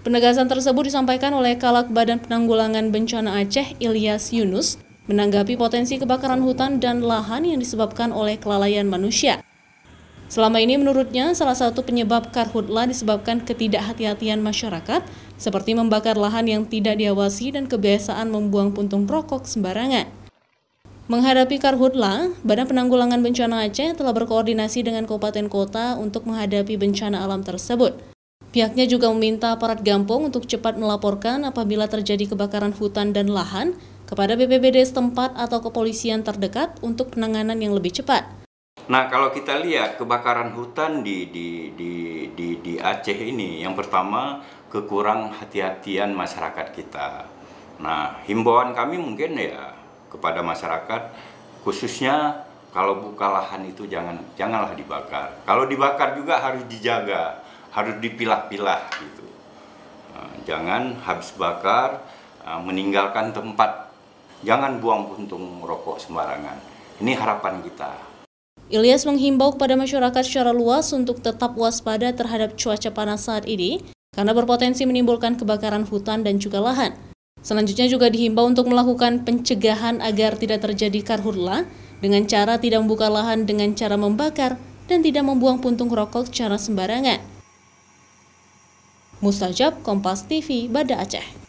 Penegasan tersebut disampaikan oleh Kalak Badan Penanggulangan Bencana Aceh Ilyas Yunus menanggapi potensi kebakaran hutan dan lahan yang disebabkan oleh kelalaian manusia. Selama ini menurutnya salah satu penyebab karhutla disebabkan ketidakhati-hatian masyarakat seperti membakar lahan yang tidak diawasi dan kebiasaan membuang puntung rokok sembarangan. Menghadapi karhutla, Badan Penanggulangan Bencana Aceh telah berkoordinasi dengan kabupaten kota untuk menghadapi bencana alam tersebut. Pihaknya juga meminta aparat Gampong untuk cepat melaporkan apabila terjadi kebakaran hutan dan lahan kepada BPBD setempat atau kepolisian terdekat untuk penanganan yang lebih cepat. Nah, kalau kita lihat kebakaran hutan di di di di, di Aceh ini, yang pertama kekurang hati-hatian masyarakat kita. Nah, himbauan kami mungkin ya kepada masyarakat khususnya kalau buka lahan itu jangan janganlah dibakar. Kalau dibakar juga harus dijaga harus dipilah-pilah gitu. Ah, jangan habis bakar ah, meninggalkan tempat. Jangan buang puntung rokok sembarangan. Ini harapan kita. Ilyas menghimbau kepada masyarakat secara luas untuk tetap waspada terhadap cuaca panas saat ini karena berpotensi menimbulkan kebakaran hutan dan juga lahan. Selanjutnya juga dihimbau untuk melakukan pencegahan agar tidak terjadi karhutla dengan cara tidak membuka lahan dengan cara membakar dan tidak membuang puntung rokok secara sembarangan. Mustajab Kompas TV Banda Aceh